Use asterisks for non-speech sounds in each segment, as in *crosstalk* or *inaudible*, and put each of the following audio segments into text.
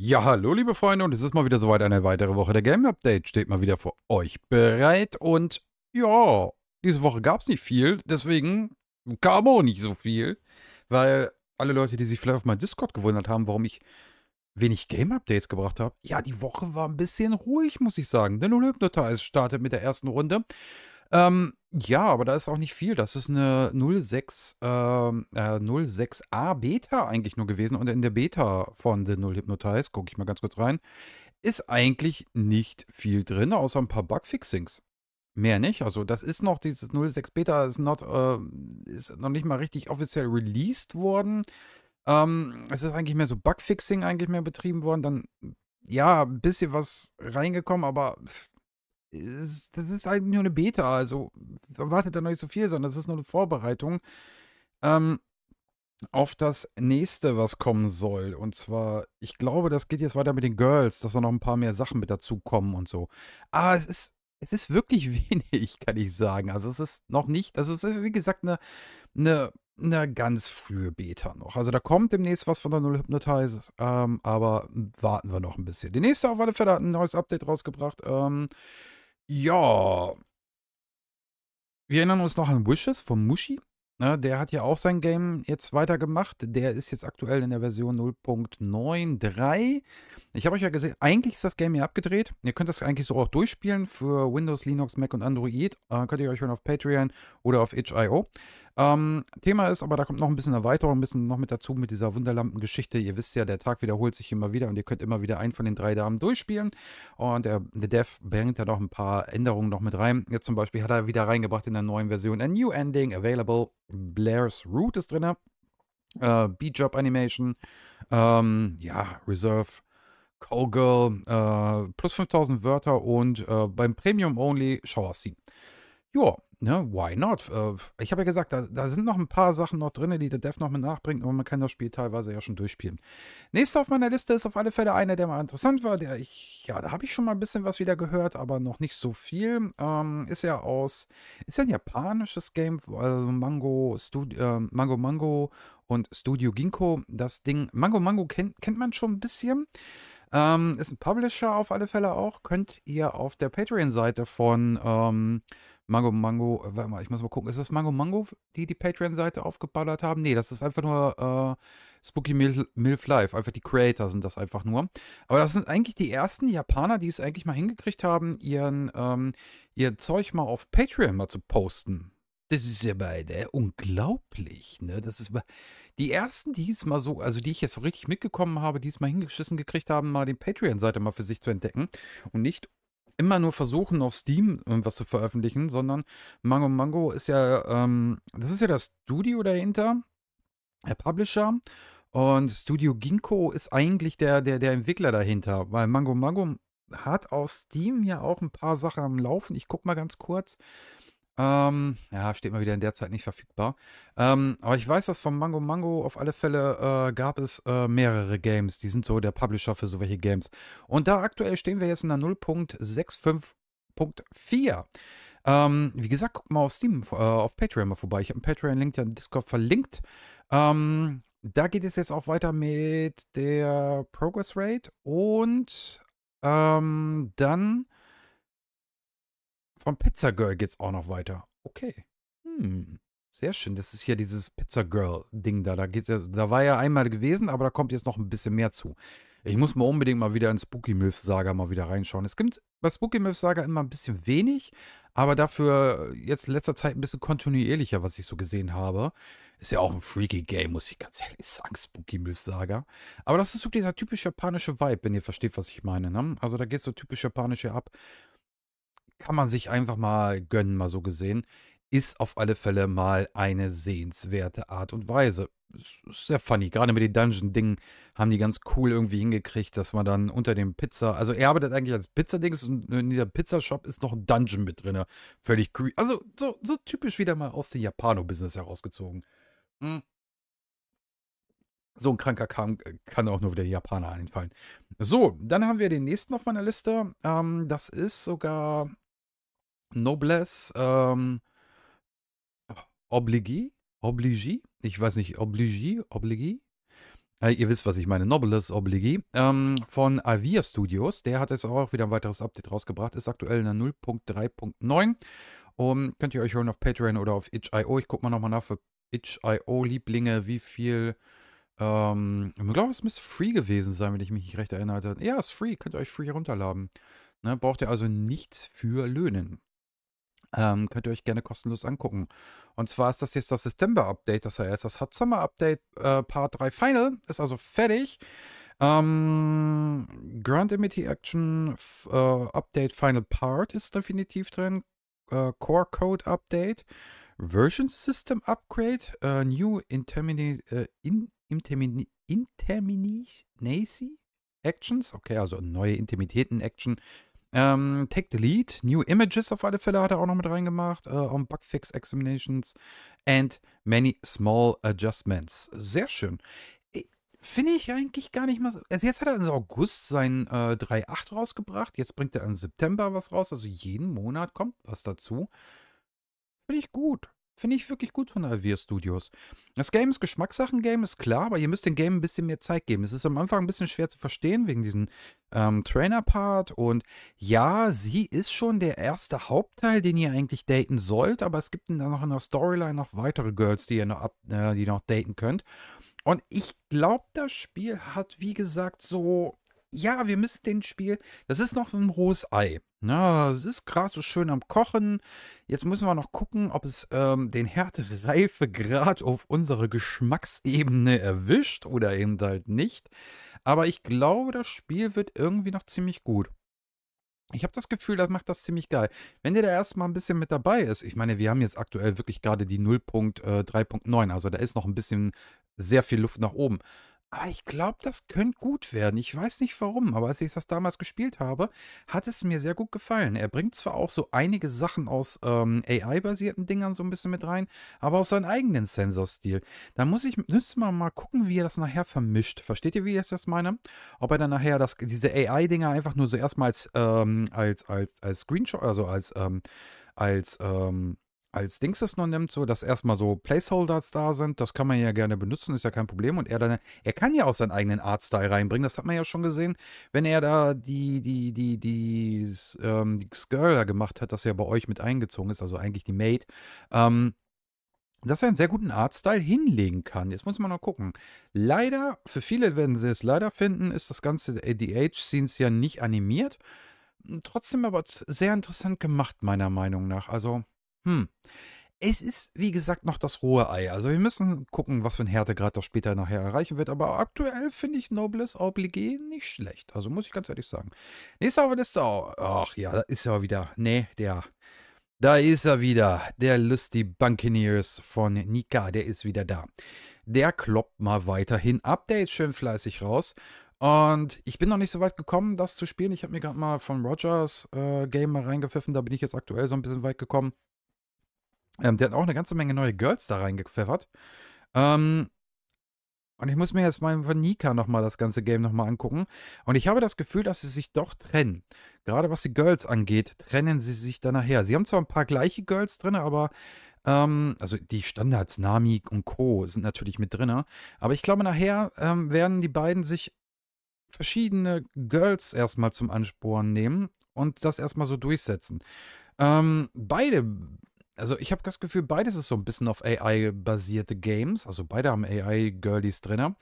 Ja, hallo liebe Freunde und es ist mal wieder soweit eine weitere Woche der Game Update steht mal wieder vor euch bereit und ja, diese Woche gab es nicht viel, deswegen kam auch nicht so viel, weil alle Leute, die sich vielleicht auf meinem Discord gewundert haben, warum ich wenig Game Updates gebracht habe, ja, die Woche war ein bisschen ruhig, muss ich sagen, denn olymp startet mit der ersten Runde ähm, ja, aber da ist auch nicht viel. Das ist eine 06, ähm, äh, 06a Beta eigentlich nur gewesen. Und in der Beta von The Null Hypnotize, gucke ich mal ganz kurz rein, ist eigentlich nicht viel drin, außer ein paar Bugfixings. Mehr nicht. Also das ist noch, dieses 06 Beta ist, not, äh, ist noch nicht mal richtig offiziell released worden. Ähm, es ist eigentlich mehr so Bugfixing eigentlich mehr betrieben worden. Dann, ja, ein bisschen was reingekommen, aber ist, das ist eigentlich nur eine Beta, also erwartet da noch nicht so viel, sondern das ist nur eine Vorbereitung ähm, auf das nächste, was kommen soll. Und zwar, ich glaube, das geht jetzt weiter mit den Girls, dass da noch ein paar mehr Sachen mit dazukommen und so. Ah, es ist, es ist wirklich *laughs* wenig, kann ich sagen. Also es ist noch nicht, also es ist wie gesagt eine, eine, eine ganz frühe Beta noch. Also da kommt demnächst was von der Null Hypnotize, ähm, aber warten wir noch ein bisschen. Die nächste auf alle Fälle hat ein neues Update rausgebracht. Ähm, ja. Wir erinnern uns noch an Wishes von Mushi. Ne, der hat ja auch sein Game jetzt weitergemacht. Der ist jetzt aktuell in der Version 0.93. Ich habe euch ja gesehen, eigentlich ist das Game hier abgedreht. Ihr könnt das eigentlich so auch durchspielen für Windows, Linux, Mac und Android. Äh, könnt ihr euch hören auf Patreon oder auf itch.io. Ähm, Thema ist, aber da kommt noch ein bisschen Erweiterung, ein bisschen noch mit dazu mit dieser Wunderlampengeschichte. Ihr wisst ja, der Tag wiederholt sich immer wieder und ihr könnt immer wieder einen von den drei Damen durchspielen. Und der, äh, der Dev bringt da noch ein paar Änderungen noch mit rein. Jetzt zum Beispiel hat er wieder reingebracht in der neuen Version A New Ending available. Blair's Root ist drin. Äh, B-Job Animation. Ähm, ja, Reserve. Call Girl, äh, plus 5000 Wörter und äh, beim Premium Only Shower Scene. Ja, ne, why not? Äh, ich habe ja gesagt, da, da sind noch ein paar Sachen noch drin, die der Dev noch mit nachbringt, aber man kann das Spiel teilweise ja schon durchspielen. Nächster auf meiner Liste ist auf alle Fälle einer, der mal interessant war, der ich, ja, da habe ich schon mal ein bisschen was wieder gehört, aber noch nicht so viel. Ähm, ist ja aus, ist ja ein japanisches Game, also Mango, Studi äh, Mango Mango und Studio Ginkgo. Das Ding, Mango Mango kennt, kennt man schon ein bisschen. Ähm, ist ein Publisher auf alle Fälle auch. Könnt ihr auf der Patreon-Seite von ähm, Mango Mango, äh, warte mal, ich muss mal gucken, ist das Mango Mango, die die Patreon-Seite aufgeballert haben? Nee, das ist einfach nur äh, Spooky Mil Milf Life, einfach die Creator sind das einfach nur. Aber das sind eigentlich die ersten Japaner, die es eigentlich mal hingekriegt haben, ihren, ähm, ihr Zeug mal auf Patreon mal zu posten. Das ist ja beide unglaublich, ne? Das ist die ersten, die es mal so, also die ich jetzt so richtig mitgekommen habe, die es mal hingeschissen gekriegt haben, mal die Patreon-Seite mal für sich zu entdecken und nicht immer nur versuchen, auf Steam was zu veröffentlichen, sondern Mango Mango ist ja, ähm, das ist ja das Studio dahinter, der Publisher. Und Studio Ginkgo ist eigentlich der, der, der Entwickler dahinter, weil Mango Mango hat auf Steam ja auch ein paar Sachen am Laufen. Ich guck mal ganz kurz. Ähm, ja, steht mal wieder in der Zeit nicht verfügbar. Ähm, aber ich weiß, dass von Mango Mango auf alle Fälle äh, gab es äh, mehrere Games. Die sind so der Publisher für so welche Games. Und da aktuell stehen wir jetzt in der 0.65.4. Ähm, wie gesagt, guck mal auf Steam, äh, auf Patreon mal vorbei. Ich habe einen Patreon-Link, ja im Discord verlinkt. Ähm, da geht es jetzt auch weiter mit der Progress Rate und ähm, dann von Pizza Girl geht's auch noch weiter. Okay. Hm. Sehr schön. Das ist ja dieses Pizza Girl-Ding da. Da, geht's ja, da war ja einmal gewesen, aber da kommt jetzt noch ein bisschen mehr zu. Ich muss mal unbedingt mal wieder in Spooky Myth Saga mal wieder reinschauen. Es gibt bei Spooky Myth Saga immer ein bisschen wenig, aber dafür jetzt in letzter Zeit ein bisschen kontinuierlicher, was ich so gesehen habe. Ist ja auch ein freaky Game, muss ich ganz ehrlich sagen, Spooky Myth Saga. Aber das ist so dieser typisch japanische Vibe, wenn ihr versteht, was ich meine. Ne? Also da geht es so typisch japanisch ab kann man sich einfach mal gönnen, mal so gesehen. Ist auf alle Fälle mal eine sehenswerte Art und Weise. Ist sehr funny. Gerade mit den Dungeon-Dingen haben die ganz cool irgendwie hingekriegt, dass man dann unter dem Pizza, also er arbeitet eigentlich als Pizzadings und in dieser Pizzashop ist noch ein Dungeon mit drin. Völlig creepy. Also so, so typisch wieder mal aus dem Japano-Business herausgezogen. Hm. So ein kranker Kram äh, kann auch nur wieder die Japaner einfallen. So, dann haben wir den nächsten auf meiner Liste. Ähm, das ist sogar Noblesse ähm, Obligi, Oblige, ich weiß nicht, Obligi, Oblige. Äh, ihr wisst, was ich meine, Noblesse Obligi, ähm, von Avia Studios. Der hat jetzt auch wieder ein weiteres Update rausgebracht, ist aktuell in der 0.3.9. Um, könnt ihr euch holen auf Patreon oder auf itch.io. Ich gucke mal nochmal nach für itch.io-Lieblinge, wie viel. Ähm, ich glaube, es müsste free gewesen sein, wenn ich mich nicht recht erinnert Ja, es ist free, könnt ihr euch free herunterladen. Ne, braucht ihr also nichts für Löhnen. Ähm, könnt ihr euch gerne kostenlos angucken. Und zwar ist das jetzt das September-Update, das heißt, das Hot Summer Update äh, Part 3 Final ist also fertig. Ähm, Grand Amity e Action äh, Update Final Part ist definitiv drin. Äh, Core Code Update, Version System Upgrade, äh, New Intermini äh, in, Intermini Interminacy Actions, okay, also neue Intimitäten Action ähm, Take the Lead, New Images auf alle Fälle hat er auch noch mit reingemacht, äh, on Bugfix Examinations and Many Small Adjustments. Sehr schön. Äh, finde ich eigentlich gar nicht mal so. Also jetzt hat er im August sein äh, 3.8 rausgebracht, jetzt bringt er im September was raus, also jeden Monat kommt was dazu. Finde ich gut. Finde ich wirklich gut von Alvir Studios. Das Game ist Geschmackssachen-Game, ist klar, aber ihr müsst dem Game ein bisschen mehr Zeit geben. Es ist am Anfang ein bisschen schwer zu verstehen wegen diesem ähm, Trainer-Part. Und ja, sie ist schon der erste Hauptteil, den ihr eigentlich daten sollt, aber es gibt dann noch in der Storyline noch weitere Girls, die ihr noch, ab, äh, die noch daten könnt. Und ich glaube, das Spiel hat, wie gesagt, so ja, wir müssen den Spiel, das ist noch ein rohes Ei. Na, ne? es ist Gras so schön am Kochen. Jetzt müssen wir noch gucken, ob es ähm, den Härtereifegrad *laughs* auf unsere Geschmacksebene erwischt oder eben halt nicht. Aber ich glaube, das Spiel wird irgendwie noch ziemlich gut. Ich habe das Gefühl, das macht das ziemlich geil. Wenn der da erstmal ein bisschen mit dabei ist, ich meine, wir haben jetzt aktuell wirklich gerade die 0.3.9, äh, also da ist noch ein bisschen sehr viel Luft nach oben. Aber ich glaube, das könnte gut werden. Ich weiß nicht warum, aber als ich das damals gespielt habe, hat es mir sehr gut gefallen. Er bringt zwar auch so einige Sachen aus ähm, AI-basierten Dingern so ein bisschen mit rein, aber auch seinen eigenen Sensor-Stil. Da muss ich, müsste man mal gucken, wie er das nachher vermischt. Versteht ihr, wie ich das meine? Ob er dann nachher das, diese AI-Dinger einfach nur so erstmal als, ähm, als, als, als Screenshot, also als, ähm, als, ähm, als Dings das nur nimmt, so dass erstmal so Placeholders da sind, das kann man ja gerne benutzen, ist ja kein Problem. Und er dann, er kann ja auch seinen eigenen Artstyle reinbringen, das hat man ja schon gesehen, wenn er da die, die, die, die, ähm, die Skirl da gemacht hat, dass er bei euch mit eingezogen ist, also eigentlich die Maid, ähm, dass er einen sehr guten Artstyle hinlegen kann. Jetzt muss man noch gucken. Leider, für viele werden sie es leider finden, ist das Ganze, äh, die Age-Scenes ja nicht animiert. Trotzdem aber sehr interessant gemacht, meiner Meinung nach. Also, hm. Es ist, wie gesagt, noch das rohe Ei. Also wir müssen gucken, was für ein Härtegrad das später nachher erreichen wird. Aber aktuell finde ich Nobles Obligé nicht schlecht. Also muss ich ganz ehrlich sagen. Nächster auf ist Liste. Oh, ach ja, da ist er wieder. Nee, der. Da ist er wieder. Der Lusty Buccaneers von Nika. Der ist wieder da. Der kloppt mal weiterhin Updates schön fleißig raus. Und ich bin noch nicht so weit gekommen, das zu spielen. Ich habe mir gerade mal von Rogers äh, Game mal reingepfiffen. Da bin ich jetzt aktuell so ein bisschen weit gekommen. Ähm, die hatten auch eine ganze Menge neue Girls da reingepfeffert. Ähm, und ich muss mir jetzt mal von Nika nochmal das ganze Game nochmal angucken. Und ich habe das Gefühl, dass sie sich doch trennen. Gerade was die Girls angeht, trennen sie sich da nachher. Sie haben zwar ein paar gleiche Girls drin, aber ähm, also die Standards, Nami und Co. sind natürlich mit drin. Aber ich glaube, nachher ähm, werden die beiden sich verschiedene Girls erstmal zum Ansporen nehmen und das erstmal so durchsetzen. Ähm, beide also ich habe das Gefühl, beides ist so ein bisschen auf AI-basierte Games. Also beide haben AI-Girlies drin.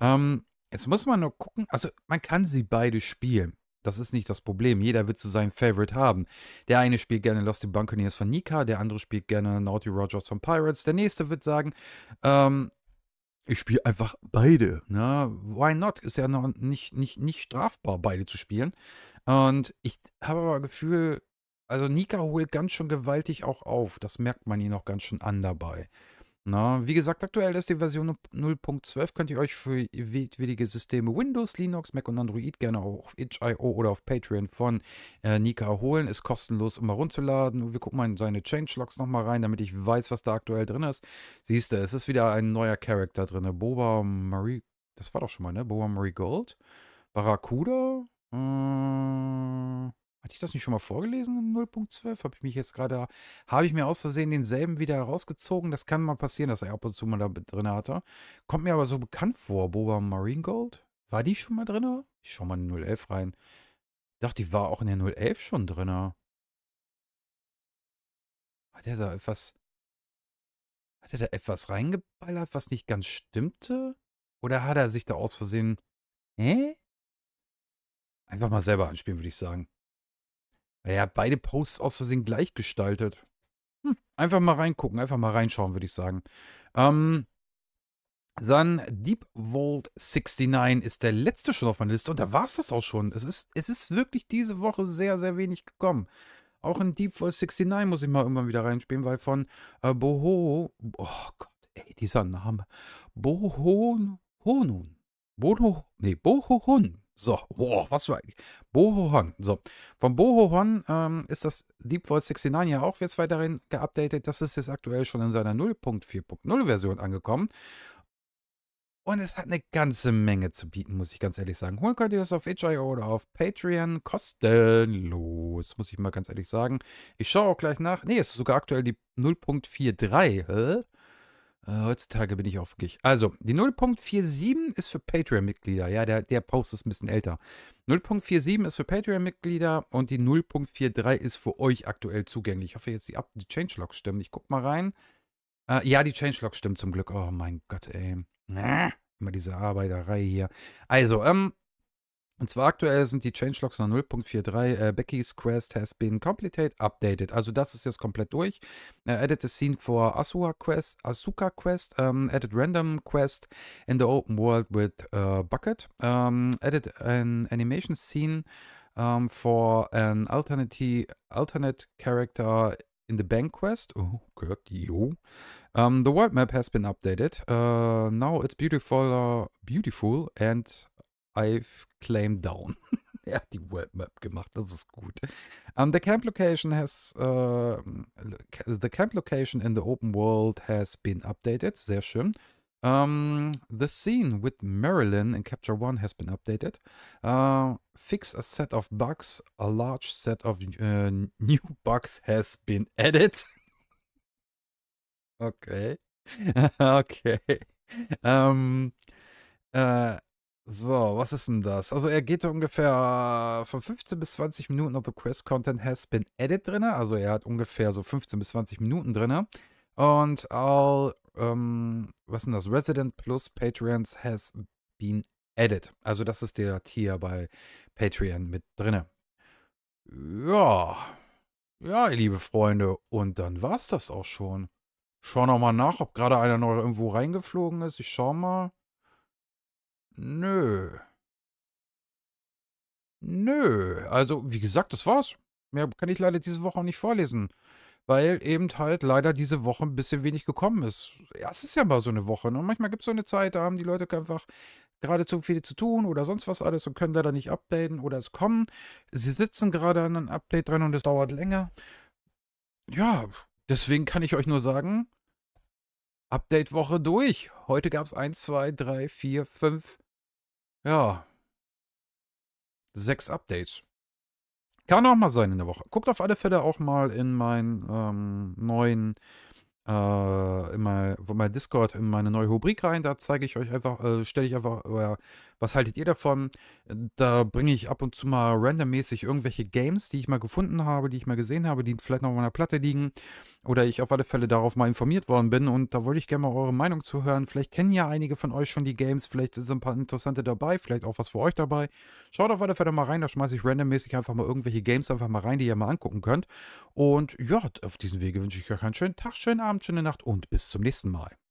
Ähm, jetzt muss man nur gucken, also man kann sie beide spielen. Das ist nicht das Problem. Jeder wird zu so seinem Favorite haben. Der eine spielt gerne Lost Buccaneers von Nika, der andere spielt gerne Naughty Rogers von Pirates, der nächste wird sagen, ähm, ich spiele einfach beide. Ne? Why not? Ist ja noch nicht, nicht, nicht strafbar, beide zu spielen. Und ich habe aber das Gefühl, also Nika holt ganz schön gewaltig auch auf. Das merkt man ihn auch ganz schön an dabei. Na, wie gesagt, aktuell ist die Version 0.12. Könnt ihr euch für jedwillige Systeme Windows, Linux, Mac und Android gerne auf itch.io oder auf Patreon von äh, Nika holen. Ist kostenlos um runterzuladen. Und wir gucken mal in seine Changelogs nochmal rein, damit ich weiß, was da aktuell drin ist. Siehst du, es ist wieder ein neuer Charakter drin. Boba Marie, das war doch schon mal, ne? Boba Marie Gold. Barracuda. Äh hatte ich das nicht schon mal vorgelesen in 0.12? Habe ich mich jetzt gerade, habe ich mir aus Versehen denselben wieder herausgezogen? Das kann mal passieren, dass er ab und zu mal da drin hatte. Kommt mir aber so bekannt vor, Boba Marine Gold. War die schon mal drin? Ich schau mal in 011 rein. Ich Dachte, die war auch in der 011 schon drin. Hat er da etwas. Hat er da etwas reingeballert, was nicht ganz stimmte? Oder hat er sich da aus Versehen. Hä? Einfach mal selber anspielen, würde ich sagen. Weil er hat beide Posts aus Versehen gleich gestaltet. Hm, hm, einfach mal reingucken, einfach mal reinschauen, würde ich sagen. Ähm, dann Deep Vault 69 ist der letzte schon auf meiner Liste und da war es das auch schon. Es ist, es ist wirklich diese Woche sehr, sehr wenig gekommen. Auch in Deep Vault 69 muss ich mal irgendwann wieder reinspielen, weil von äh, Boho, oh Gott, ey, dieser Name, Boho. Honun, Boho, nee, Bohohun, so, wow, was für ein. Hon. So, von Bohohon ähm, ist das Deep Voice 69 ja auch jetzt weiterhin geupdatet. Das ist jetzt aktuell schon in seiner 0.4.0 Version angekommen. Und es hat eine ganze Menge zu bieten, muss ich ganz ehrlich sagen. Holen könnt ihr das auf HIO oder auf Patreon kostenlos, muss ich mal ganz ehrlich sagen. Ich schaue auch gleich nach. Ne, es ist sogar aktuell die 0.43. Hä? Äh, heutzutage bin ich auch wirklich. Also, die 0.47 ist für Patreon-Mitglieder. Ja, der, der Post ist ein bisschen älter. 0.47 ist für Patreon-Mitglieder und die 0.43 ist für euch aktuell zugänglich. Ich hoffe jetzt, die, Up die Changelogs stimmen. Ich guck mal rein. Äh, ja, die Changelogs stimmen zum Glück. Oh mein Gott, ey. Immer diese Arbeiterei hier. Also, ähm, und zwar aktuell sind die Changelogs noch 0.43. Äh, Becky's Quest has been completed, updated. Also das ist jetzt komplett durch. Äh, added a scene for Asuka Quest, Asuka Quest, ähm, added random Quest in the open world with uh, Bucket, ähm, added an animation scene ähm, for an alternate, alternate character in the bank quest. Oh Gott, jo. Um, the world map has been updated. Uh, now it's beautiful, uh, beautiful and I've claimed down. *laughs* er hat die World Map gemacht, das ist gut. Um, the camp location has uh, the camp location in the open world has been updated. Sehr schön. Um, the scene with Marilyn in Capture One has been updated. Uh, fix a set of bugs. A large set of uh, new bugs has been added. *laughs* okay. *laughs* okay. Um, uh, So, was ist denn das? Also er geht ungefähr von 15 bis 20 Minuten of the Quest Content has been added drin. Also er hat ungefähr so 15 bis 20 Minuten drin. Und all, ähm, was ist denn das? Resident plus Patreons has been added. Also das ist der Tier bei Patreon mit drin. Ja, ja, liebe Freunde. Und dann war's das auch schon. Schau mal nach, ob gerade einer noch irgendwo reingeflogen ist. Ich schau mal. Nö. Nö. Also, wie gesagt, das war's. Mehr kann ich leider diese Woche auch nicht vorlesen, weil eben halt leider diese Woche ein bisschen wenig gekommen ist. Ja, es ist ja mal so eine Woche. Ne? Manchmal gibt es so eine Zeit, da haben die Leute einfach gerade zu viel zu tun oder sonst was alles und können leider nicht updaten oder es kommen. Sie sitzen gerade an einem Update dran und es dauert länger. Ja, deswegen kann ich euch nur sagen, Update-Woche durch. Heute gab es 1, 2, 3, 4, 5, ja. Sechs Updates. Kann auch mal sein in der Woche. Guckt auf alle Fälle auch mal in meinen ähm, neuen, äh, in mein, mein Discord, in meine neue Rubrik rein. Da zeige ich euch einfach, äh, stelle ich einfach, äh, was haltet ihr davon? Da bringe ich ab und zu mal randommäßig irgendwelche Games, die ich mal gefunden habe, die ich mal gesehen habe, die vielleicht noch auf meiner Platte liegen oder ich auf alle Fälle darauf mal informiert worden bin und da wollte ich gerne mal eure Meinung zu hören. Vielleicht kennen ja einige von euch schon die Games, vielleicht sind ein paar interessante dabei, vielleicht auch was für euch dabei. Schaut auf alle Fälle mal rein, da schmeiße ich randommäßig einfach mal irgendwelche Games einfach mal rein, die ihr mal angucken könnt. Und ja, auf diesem Wege wünsche ich euch einen schönen Tag, schönen Abend, schöne Nacht und bis zum nächsten Mal.